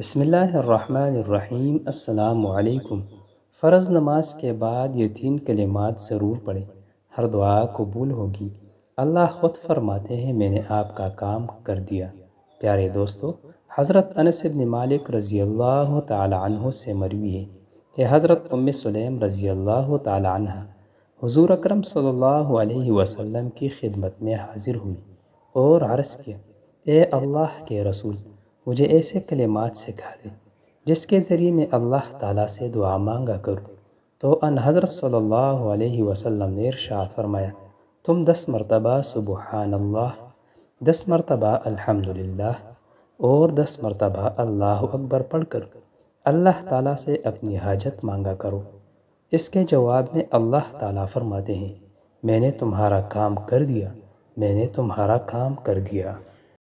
بسم اللہ الرحمن الرحیم السلام علیکم فرض نماز کے بعد یہ تین کلمات ضرور پڑھیں ہر دعا قبول ہوگی اللہ خود فرماتے ہیں میں نے آپ کا کام کر دیا پیارے دوستو حضرت انس بن مالک رضی اللہ تعالی عنہ سے مروی ہے کہ حضرت ام سلیم رضی اللہ تعالی عنہ حضور اکرم صلی اللہ علیہ وسلم کی خدمت میں حاضر ہوئی اور عرض کیا اے اللہ کے رسول مجھے ایسے کلمات سکھا دیں جس کے ذریعے میں اللہ تعالیٰ سے دعا مانگا کروں تو ان حضرت صلی اللہ علیہ وسلم نے ارشاد فرمایا تم دس مرتبہ سبحان اللہ دس مرتبہ الحمدللہ اور دس مرتبہ اللہ اکبر پڑھ کر اللہ تعالیٰ سے اپنی حاجت مانگا کرو اس کے جواب میں اللہ تعالیٰ فرماتے ہیں میں نے تمہارا کام کر دیا میں نے تمہارا کام کر دیا